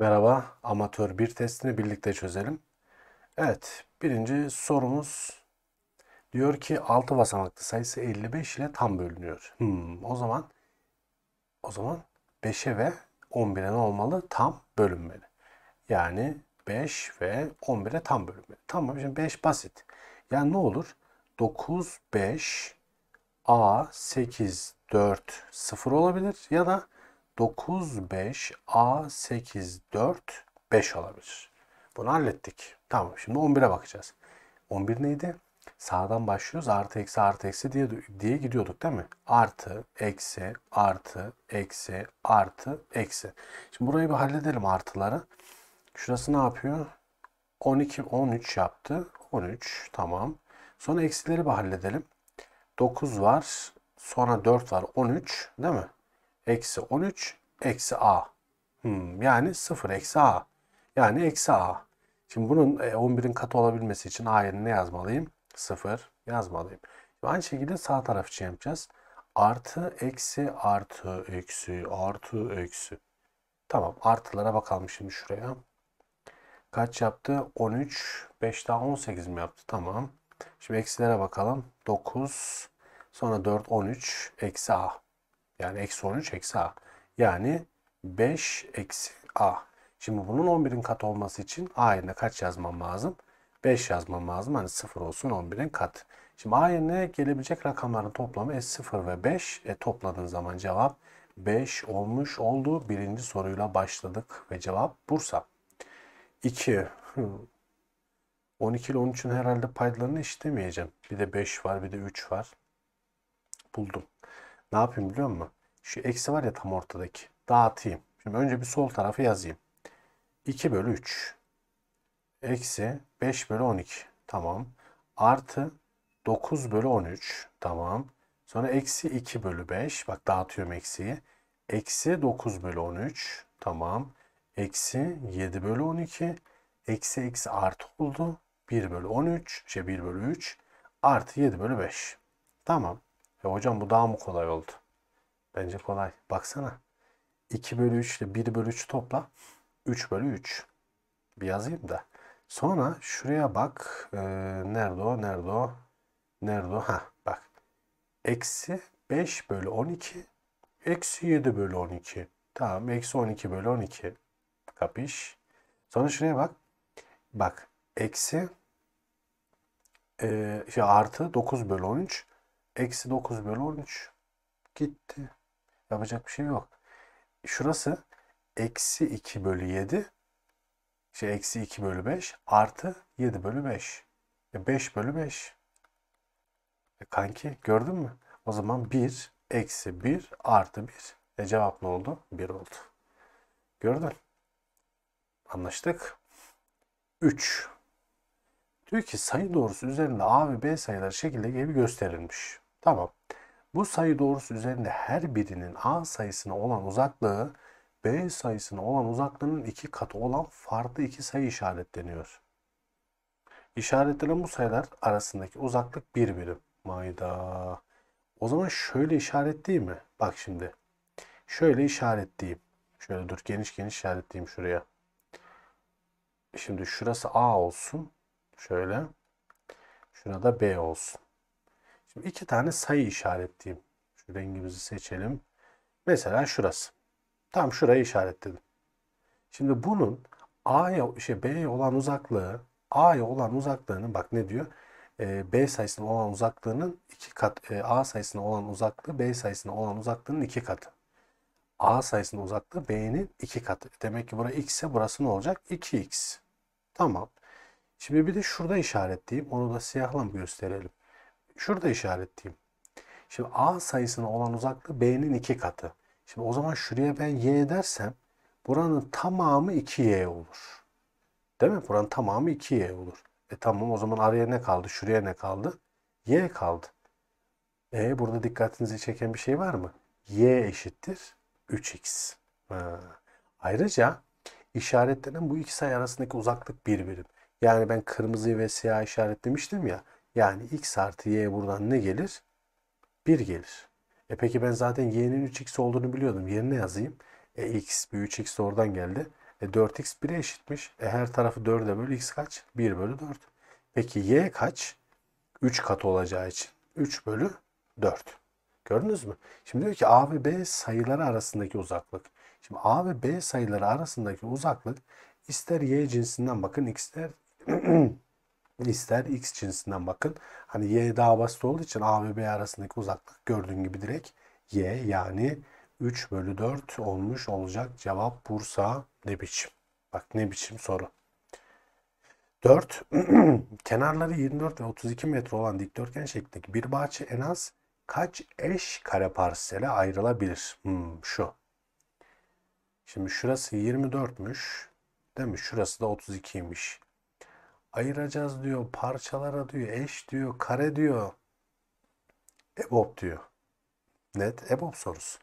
Merhaba, amatör bir testini birlikte çözelim. Evet, birinci sorumuz diyor ki 6 basamaklı sayısı 55 ile tam bölünüyor. Hmm, o zaman o zaman 5'e ve 11'e ne olmalı? Tam bölünmeli. Yani 5 ve 11'e tam bölünmeli. Tamam, şimdi 5 basit. Yani ne olur? 9, 5, A, 8, 4, 0 olabilir ya da 9, 5, A, 8, 4, 5 olabilir. Bunu hallettik. Tamam şimdi 11'e bakacağız. 11 neydi? Sağdan başlıyoruz. Artı, eksi, artı, eksi diye, diye gidiyorduk değil mi? Artı, eksi, artı, eksi, artı, eksi. Şimdi burayı bir halledelim artıları. Şurası ne yapıyor? 12, 13 yaptı. 13 tamam. Sonra eksileri bir halledelim. 9 var. Sonra 4 var. 13 değil mi? eksi 13 eksi a. Hmm, yani 0 eksi a. Yani eksi a. Şimdi bunun 11'in e, katı olabilmesi için a yerine ne yazmalıyım? 0 yazmalıyım. Şimdi aynı şekilde sağ taraf için şey yapacağız. Artı, eksi, artı, eksi, artı, eksi. Tamam artılara bakalım şimdi şuraya. Kaç yaptı? 13. 5 daha 18 mi yaptı? Tamam. Şimdi eksilere bakalım. 9. Sonra 4, 13. Eksi A. Yani eksi 13 eksi a. Yani 5 eksi a. Şimdi bunun 11'in katı olması için a yerine kaç yazmam lazım? 5 yazmam lazım. Hani 0 olsun 11'in katı. Şimdi a yerine gelebilecek rakamların toplamı e 0 ve 5. E, topladığın zaman cevap 5 olmuş oldu. Birinci soruyla başladık ve cevap Bursa. 2. 12 ile 13'ün herhalde paydalarını eşitlemeyeceğim. Bir de 5 var bir de 3 var. Buldum. Ne yapayım biliyor musun? Şu eksi var ya tam ortadaki. Dağıtayım. Şimdi önce bir sol tarafı yazayım. 2 bölü 3. Eksi 5 bölü 12. Tamam. Artı 9 bölü 13. Tamam. Sonra eksi 2 bölü 5. Bak dağıtıyorum eksiyi. Eksi 9 bölü 13. Tamam. Eksi 7 bölü 12. Eksi eksi artı oldu. 1 bölü 13. Şey 1 bölü 3. Artı 7 bölü 5. Tamam. E hocam bu daha mı kolay oldu? Bence kolay. Baksana. 2 bölü 3 ile 1 bölü 3 topla. 3 bölü 3. Bir yazayım da. Sonra şuraya bak. Ee, nerede o? Nerede o? Nerede o? Ha bak. Eksi 5 bölü 12. Eksi 7 bölü 12. Tamam. Eksi 12 bölü 12. Kapış. Sonra şuraya bak. Bak. Eksi e, şey, artı 9 bölü 13. Eksi 9 bölü 13. Gitti. Yapacak bir şey yok. Şurası eksi 2 bölü 7. Şey eksi 2 bölü 5 artı 7 bölü 5. E 5 bölü 5. E kanki gördün mü? O zaman 1 eksi 1 artı 1. E cevap ne oldu? 1 oldu. Gördün. Anlaştık. 3. Diyor ki sayı doğrusu üzerinde A ve B sayıları şekilde gibi gösterilmiş. Tamam. Bu sayı doğrusu üzerinde her birinin A sayısına olan uzaklığı B sayısına olan uzaklığının iki katı olan farklı iki sayı işaretleniyor. İşaretlenen bu sayılar arasındaki uzaklık bir birim. Mayda. O zaman şöyle işaretleyeyim mi? Bak şimdi. Şöyle işaretleyeyim. Şöyle dur geniş geniş işaretleyeyim şuraya. Şimdi şurası A olsun. Şöyle. Şurada B olsun. Şimdi iki tane sayı işaretleyeyim. Şu rengimizi seçelim. Mesela şurası. Tam şurayı işaretledim. Şimdi bunun A'ya, şey B'ye olan uzaklığı, A'ya olan uzaklığının bak ne diyor? E, B sayısına olan uzaklığının iki kat, e, A sayısına olan uzaklığı, B sayısına olan uzaklığının iki katı. A sayısının uzaklığı B'nin iki katı. Demek ki burası X ise burası ne olacak? 2X. Tamam. Şimdi bir de şurada işaretleyeyim. Onu da siyahla mı gösterelim? Şurada işaretleyeyim. Şimdi A sayısına olan uzaklığı B'nin iki katı. Şimdi o zaman şuraya ben Y dersem buranın tamamı 2Y olur. Değil mi? Buranın tamamı 2Y olur. E tamam o zaman araya ne kaldı? Şuraya ne kaldı? Y kaldı. E burada dikkatinizi çeken bir şey var mı? Y eşittir 3X. Ha. Ayrıca işaretlenen bu iki sayı arasındaki uzaklık bir birim. Yani ben kırmızı ve siyah işaretlemiştim ya. Yani x artı y buradan ne gelir? 1 gelir. E peki ben zaten y'nin 3x olduğunu biliyordum. Yerine yazayım. E x bir 3x de oradan geldi. E 4x 1'e eşitmiş. E her tarafı 4'e böl x kaç? 1 bölü 4. Peki y kaç? 3 kat olacağı için. 3 bölü 4. Gördünüz mü? Şimdi diyor ki A ve B sayıları arasındaki uzaklık. Şimdi A ve B sayıları arasındaki uzaklık ister Y cinsinden bakın ister ister X cinsinden bakın. Hani Y daha basit olduğu için A ve B arasındaki uzaklık gördüğün gibi direkt Y yani 3 bölü 4 olmuş olacak. Cevap Bursa ne biçim? Bak ne biçim soru. 4. Kenarları 24 ve 32 metre olan dikdörtgen şeklindeki bir bahçe en az kaç eş kare parsele ayrılabilir? Hmm, şu. Şimdi şurası 24'müş. Değil mi? Şurası da 32'ymiş ayıracağız diyor, parçalara diyor, eş diyor, kare diyor. EBOB diyor. Net EBOB sorusu.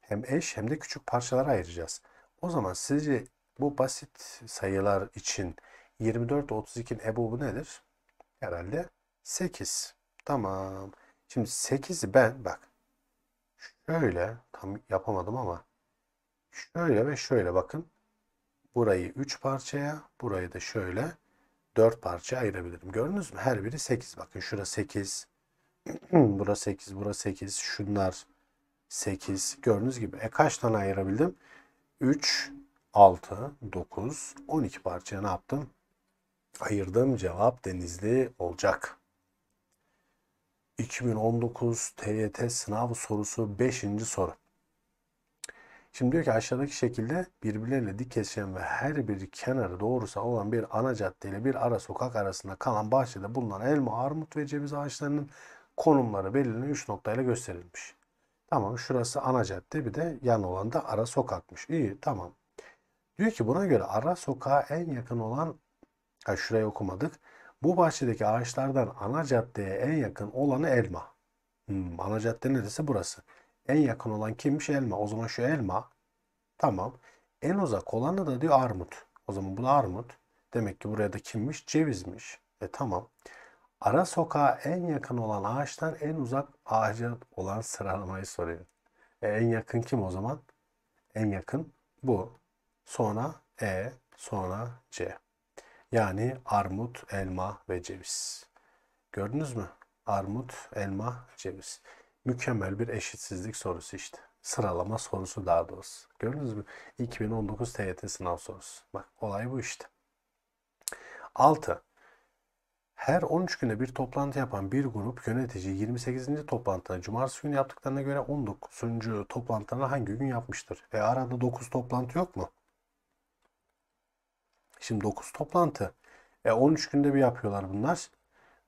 Hem eş hem de küçük parçalara ayıracağız. O zaman sizce bu basit sayılar için 24 32'nin EBOB'u nedir? Herhalde 8. Tamam. Şimdi 8'i ben bak şöyle tam yapamadım ama şöyle ve şöyle bakın. Burayı 3 parçaya, burayı da şöyle 4 parça ayırabilirim. Gördünüz mü? Her biri 8. Bakın şura 8. bura 8, bura 8. Şunlar 8. Gördüğünüz gibi. E kaç tane ayırabildim? 3, 6, 9, 12 parçaya ne yaptım? Ayırdım. Cevap denizli olacak. 2019 TYT sınav sorusu 5. soru. Şimdi diyor ki aşağıdaki şekilde birbirleriyle dik kesişen ve her bir kenarı doğrusu olan bir ana cadde ile bir ara sokak arasında kalan bahçede bulunan elma, armut ve ceviz ağaçlarının konumları belirli 3 noktayla gösterilmiş. Tamam şurası ana cadde bir de yan olan da ara sokakmış. İyi tamam. Diyor ki buna göre ara sokağa en yakın olan ha, şurayı okumadık. Bu bahçedeki ağaçlardan ana caddeye en yakın olanı elma. Hmm, ana cadde neresi burası? En yakın olan kimmiş? Elma. O zaman şu elma. Tamam. En uzak olanı da diyor armut. O zaman bu da armut. Demek ki buraya da kimmiş? Cevizmiş. E tamam. Ara sokağa en yakın olan ağaçtan en uzak ağaca olan sıralamayı soruyor. E, en yakın kim o zaman? En yakın bu. Sonra E, sonra C. Yani armut, elma ve ceviz. Gördünüz mü? Armut, elma, ceviz. Mükemmel bir eşitsizlik sorusu işte. Sıralama sorusu daha doğrusu. Gördünüz mü? 2019 TYT sınav sorusu. Bak olay bu işte. 6. Her 13 günde bir toplantı yapan bir grup yönetici 28. toplantını cumartesi günü yaptıklarına göre 19. toplantılarını hangi gün yapmıştır? E arada 9 toplantı yok mu? Şimdi 9 toplantı. E 13 günde bir yapıyorlar bunlar.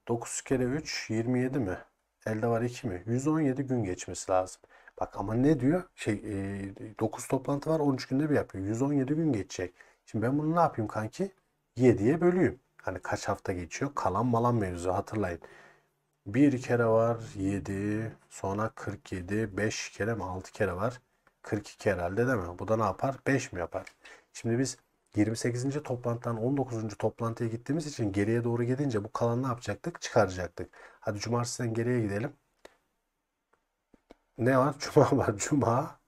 9 kere 3 27 mi? Elde var 2 mi? 117 gün geçmesi lazım. Bak ama ne diyor? Şey e, 9 toplantı var 13 günde bir yapıyor. 117 gün geçecek. Şimdi ben bunu ne yapayım kanki? 7'ye bölüyüm. Hani kaç hafta geçiyor? Kalan malan mevzu hatırlayın. Bir kere var 7 sonra 47 5 kere mi 6 kere var 42 herhalde değil mi? Bu da ne yapar? 5 mi yapar? Şimdi biz 28. toplantıdan 19. toplantıya gittiğimiz için geriye doğru gidince bu kalan ne yapacaktık? Çıkaracaktık. Hadi cumartesiden geriye gidelim. Ne var? Cuma var. Cuma,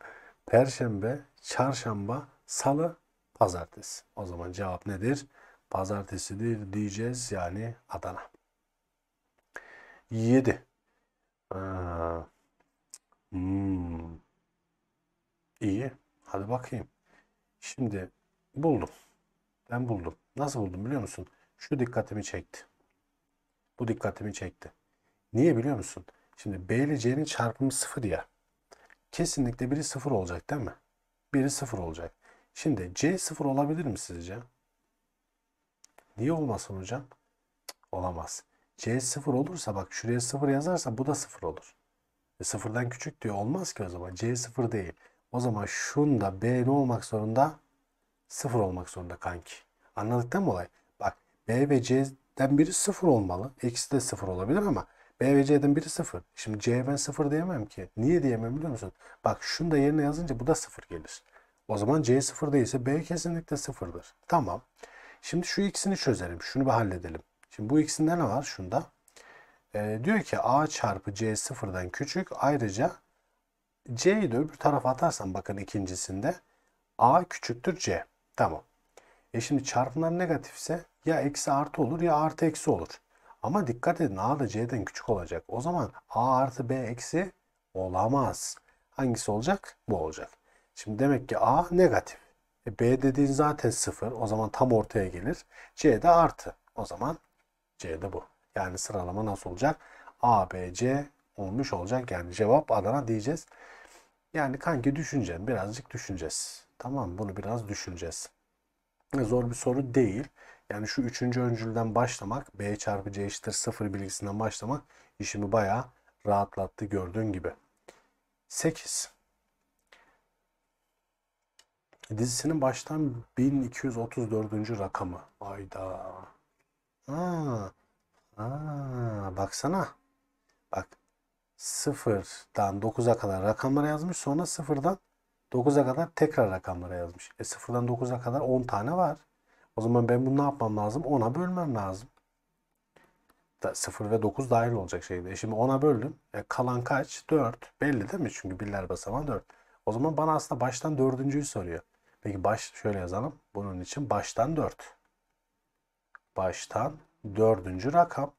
perşembe, çarşamba, salı, pazartesi. O zaman cevap nedir? Pazartesidir diyeceğiz yani Adana. 7. hmm. İyi. Hadi bakayım. Şimdi buldum. Ben buldum. Nasıl buldum biliyor musun? Şu dikkatimi çekti. Bu dikkatimi çekti. Niye biliyor musun? Şimdi B ile C'nin çarpımı sıfır ya. Kesinlikle biri sıfır olacak değil mi? Biri sıfır olacak. Şimdi C sıfır olabilir mi sizce? Niye olmasın hocam? Olamaz. C sıfır olursa bak şuraya sıfır yazarsa bu da sıfır olur. E sıfırdan küçük diyor. Olmaz ki o zaman. C sıfır değil. O zaman şunda B ne olmak zorunda? Sıfır olmak zorunda kanki. Anladık değil mi olay? Bak B ve C'den biri sıfır olmalı. Eksi de sıfır olabilir ama B ve C'den biri 0. Şimdi C'ye ben 0 diyemem ki. Niye diyemem biliyor musun? Bak şunu da yerine yazınca bu da 0 gelir. O zaman C 0 değilse B kesinlikle 0'dır. Tamam. Şimdi şu ikisini çözelim. Şunu bir halledelim. Şimdi bu ikisinde ne var? Şunda. Ee, diyor ki A çarpı C sıfırdan küçük. Ayrıca C'yi de öbür tarafa atarsan bakın ikincisinde A küçüktür C. Tamam. E şimdi çarpımlar negatifse ya eksi artı olur ya artı eksi olur. Ama dikkat edin A da C'den küçük olacak. O zaman A artı B eksi olamaz. Hangisi olacak? Bu olacak. Şimdi demek ki A negatif. E B dediğin zaten sıfır. O zaman tam ortaya gelir. C de artı. O zaman C de bu. Yani sıralama nasıl olacak? A, B, C olmuş olacak. Yani cevap Adana diyeceğiz. Yani kanki düşüneceğim. Birazcık düşüneceğiz. Tamam Bunu biraz düşüneceğiz. Zor bir soru değil. Yani şu üçüncü öncülden başlamak, B çarpı C eşittir 0 bilgisinden başlamak işimi bayağı rahatlattı gördüğün gibi. 8. Dizisinin baştan 1234. rakamı. Ayda. Aa, aa, baksana. Bak 0'dan 9'a kadar rakamları yazmış. Sonra 0'dan 9'a kadar tekrar rakamları yazmış. E 0'dan 9'a kadar 10 tane var. O zaman ben bunu ne yapmam lazım? 10'a bölmem lazım. Da 0 ve 9 dahil olacak şeyde. E şimdi 10'a böldüm. E, kalan kaç? 4. Belli değil mi? Çünkü birler basamağı 4. O zaman bana aslında baştan dördüncüyü soruyor. Peki baş şöyle yazalım. Bunun için baştan 4. Baştan dördüncü rakam.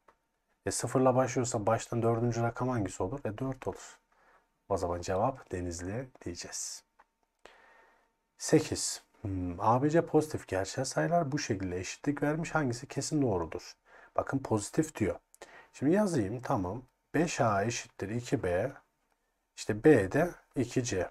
E sıfırla başlıyorsa baştan dördüncü rakam hangisi olur? E 4 olur. O zaman cevap Denizli diyeceğiz. 8. Hmm, ABC pozitif gerçel sayılar bu şekilde eşitlik vermiş. Hangisi kesin doğrudur? Bakın pozitif diyor. Şimdi yazayım tamam. 5A eşittir 2B. İşte B de 2C.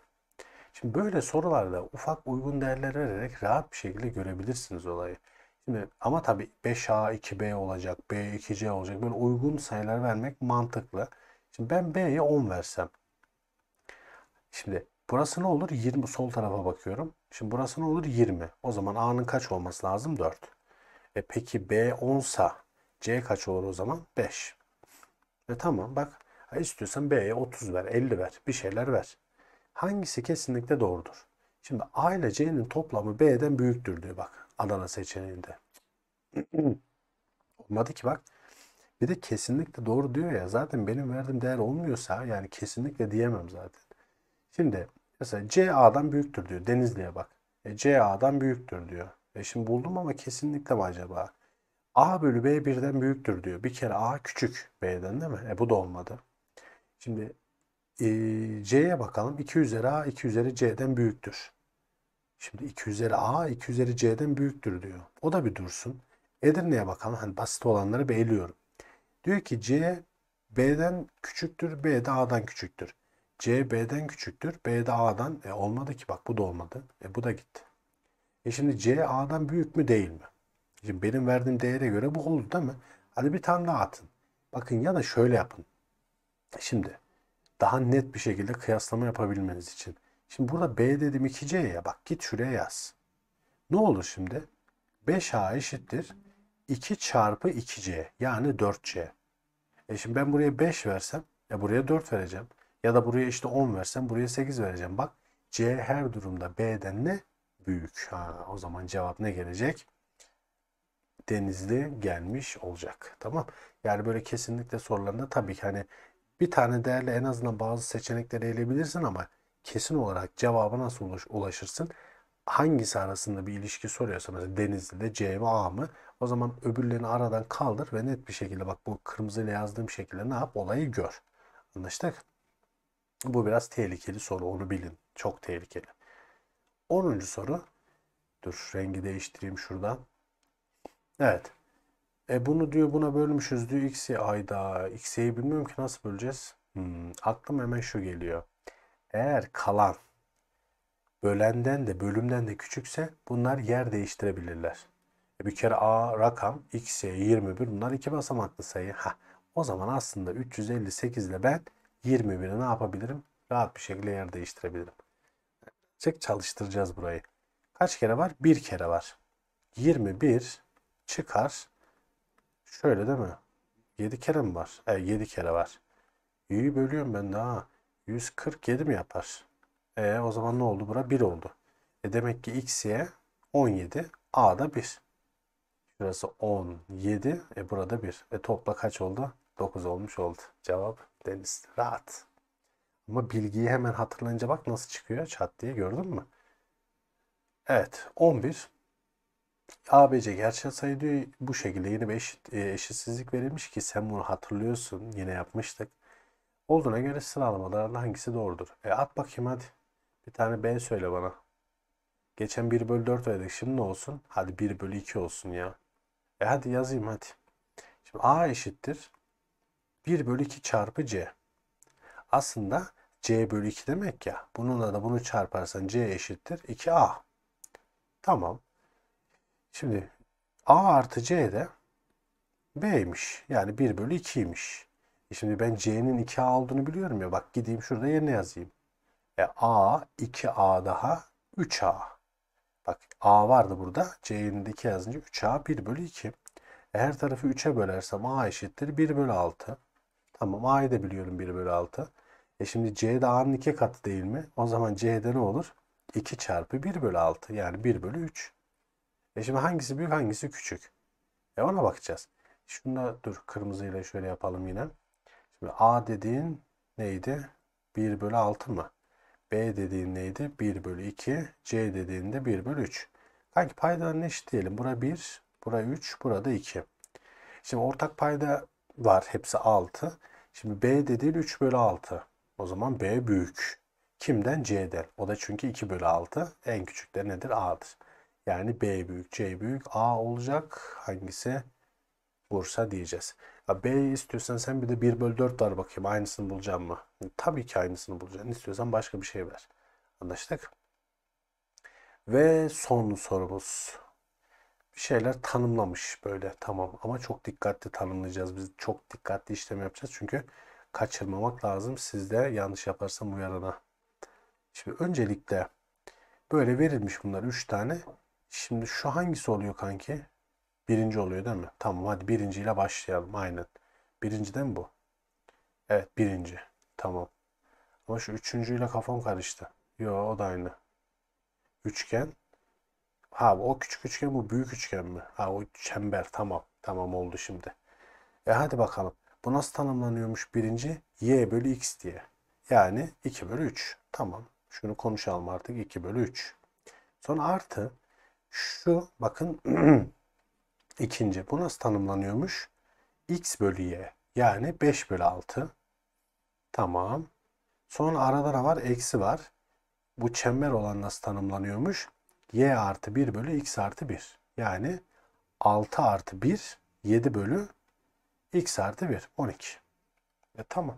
Şimdi böyle sorularda ufak uygun değerler vererek rahat bir şekilde görebilirsiniz olayı. Şimdi ama tabii 5A 2B olacak, B 2C olacak. Böyle uygun sayılar vermek mantıklı. Şimdi ben B'ye 10 versem. Şimdi Burası ne olur? 20. Sol tarafa bakıyorum. Şimdi burası ne olur? 20. O zaman A'nın kaç olması lazım? 4. E peki B 10 sa C kaç olur o zaman? 5. E tamam bak istiyorsan B'ye 30 ver, 50 ver, bir şeyler ver. Hangisi kesinlikle doğrudur? Şimdi A ile C'nin toplamı B'den büyüktür diyor bak Adana seçeneğinde. Olmadı ki bak. Bir de kesinlikle doğru diyor ya zaten benim verdiğim değer olmuyorsa yani kesinlikle diyemem zaten. Şimdi Mesela CA'dan büyüktür diyor. Denizli'ye bak. E, CA'dan büyüktür diyor. E şimdi buldum ama kesinlikle mi acaba? A bölü B birden büyüktür diyor. Bir kere A küçük B'den değil mi? E bu da olmadı. Şimdi e, C'ye bakalım. 2 üzeri A 2 üzeri C'den büyüktür. Şimdi 2 üzeri A 2 üzeri C'den büyüktür diyor. O da bir dursun. Edirne'ye bakalım. Hani basit olanları belirliyorum. Diyor ki C B'den küçüktür. B de A'dan küçüktür. C B'den küçüktür. B de A'dan. E, olmadı ki bak bu da olmadı. E, bu da gitti. E şimdi C A'dan büyük mü değil mi? Şimdi benim verdiğim değere göre bu oldu değil mi? Hadi bir tane daha atın. Bakın ya da şöyle yapın. Şimdi daha net bir şekilde kıyaslama yapabilmeniz için. Şimdi burada B dedim 2 c ya, bak git şuraya yaz. Ne olur şimdi? 5A eşittir 2 çarpı 2C yani 4C. E şimdi ben buraya 5 versem e buraya 4 vereceğim. Ya da buraya işte 10 versen, buraya 8 vereceğim. Bak C her durumda B'den ne? Büyük. Ha, o zaman cevap ne gelecek? Denizli gelmiş olacak. Tamam. Yani böyle kesinlikle sorularında tabii ki hani bir tane değerle en azından bazı seçenekleri elebilirsin ama kesin olarak cevaba nasıl ulaşırsın? Hangisi arasında bir ilişki soruyorsa mesela Denizli'de C mi A mı? O zaman öbürlerini aradan kaldır ve net bir şekilde bak bu kırmızıyla yazdığım şekilde ne yap? Olayı gör. Anlaştık? Bu biraz tehlikeli soru onu bilin. Çok tehlikeli. 10. soru. Dur rengi değiştireyim şuradan. Evet. E bunu diyor buna bölmüşüz diyor x'i ayda. X'i bilmiyorum ki nasıl böleceğiz. Hmm, aklım hemen şu geliyor. Eğer kalan bölenden de bölümden de küçükse bunlar yer değiştirebilirler. E bir kere a rakam x'e 21 bunlar iki basamaklı sayı. Ha, o zaman aslında 358 ile ben 21'i ne yapabilirim? Rahat bir şekilde yer değiştirebilirim. Çek çalıştıracağız burayı. Kaç kere var? Bir kere var. 21 çıkar. Şöyle değil mi? 7 kere mi var? E, 7 kere var. Y'yi bölüyorum ben daha. 147 mi yapar? E, o zaman ne oldu? Bura 1 oldu. E, demek ki x'ye 17, a'da 1. Burası 17, e burada 1. E topla kaç oldu? 9 olmuş oldu. Cevap deniz. Rahat. Ama bilgiyi hemen hatırlayınca bak nasıl çıkıyor çat diye gördün mü? Evet 11. ABC gerçek sayı diyor bu şekilde yine bir eşit, e, eşitsizlik verilmiş ki sen bunu hatırlıyorsun yine yapmıştık. Olduğuna göre sıralamalarla hangisi doğrudur? E at bakayım hadi. Bir tane B söyle bana. Geçen 1 bölü 4 verdik. Şimdi ne olsun? Hadi 1 bölü 2 olsun ya. E hadi yazayım hadi. Şimdi A eşittir. 1 bölü 2 çarpı c. Aslında c bölü 2 demek ya. Bununla da bunu çarparsan c eşittir 2a. Tamam. Şimdi a artı c de b'ymiş. Yani 1 bölü 2'ymiş. E şimdi ben c'nin 2a olduğunu biliyorum ya. Bak gideyim şurada yerine yazayım. E a 2a daha 3a. Bak a vardı burada. c'nin 2 yazınca 3a 1 bölü 2. E her tarafı 3'e bölersem a eşittir 1 bölü 6. Tamam A'yı da biliyorum 1 bölü 6. E şimdi C de A'nın 2 katı değil mi? O zaman C'de ne olur? 2 çarpı 1 bölü 6 yani 1 bölü 3. E şimdi hangisi büyük hangisi küçük? E ona bakacağız. Şunu da dur kırmızıyla şöyle yapalım yine. Şimdi A dediğin neydi? 1 bölü 6 mı? B dediğin neydi? 1 bölü 2. C dediğin de 1 bölü 3. Kanki paydalarını eşitleyelim. Bura 1, bura 3, burada 2. Şimdi ortak payda var. Hepsi 6. Şimdi B değil 3 bölü 6. O zaman B büyük. Kimden? C'den. O da çünkü 2 bölü 6. En küçük de nedir? A'dır. Yani B büyük, C büyük, A olacak. Hangisi? Bursa diyeceğiz. Ya B istiyorsan sen bir de 1 bölü 4 var bakayım. Aynısını bulacağım mı? Tabii ki aynısını bulacaksın. İstiyorsan başka bir şey ver. Anlaştık. Ve son sorumuz bir şeyler tanımlamış böyle tamam ama çok dikkatli tanımlayacağız. Biz çok dikkatli işlem yapacağız çünkü kaçırmamak lazım. sizde yanlış yaparsam uyarana. Şimdi öncelikle böyle verilmiş bunlar 3 tane. Şimdi şu hangisi oluyor kanki? Birinci oluyor değil mi? Tamam hadi birinciyle başlayalım aynen. Birinci değil mi bu? Evet birinci. Tamam. Ama şu üçüncüyle kafam karıştı. Yo o da aynı. Üçgen Ha o küçük üçgen bu büyük üçgen mi? Ha o çember tamam. Tamam oldu şimdi. E hadi bakalım. Bu nasıl tanımlanıyormuş birinci? Y bölü x diye. Yani 2 bölü 3. Tamam. Şunu konuşalım artık 2 bölü 3. Sonra artı şu bakın ikinci. Bu nasıl tanımlanıyormuş? x bölü y. Yani 5 bölü 6. Tamam. Sonra arada da var eksi var. Bu çember olan nasıl tanımlanıyormuş? y artı 1 bölü x artı 1. Yani 6 artı 1 7 bölü x artı 1 12. E tamam.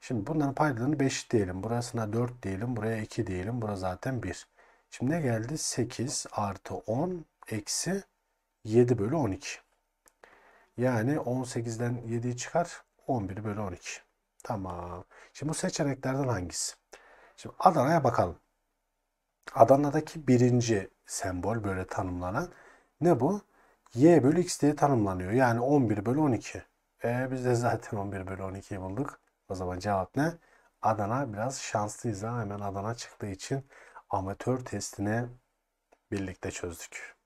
Şimdi bunların paydalarını 5 diyelim. Burasına 4 diyelim. Buraya 2 diyelim. Burası zaten 1. Şimdi ne geldi? 8 artı 10 eksi 7 bölü 12. Yani 18'den 7'yi çıkar. 11 bölü 12. Tamam. Şimdi bu seçeneklerden hangisi? Şimdi Adana'ya bakalım. Adana'daki birinci sembol böyle tanımlanan ne bu? Y bölü X diye tanımlanıyor. Yani 11 bölü 12. E, biz de zaten 11 bölü 12'yi bulduk. O zaman cevap ne? Adana biraz şanslıyız ha. Hemen Adana çıktığı için amatör testini birlikte çözdük.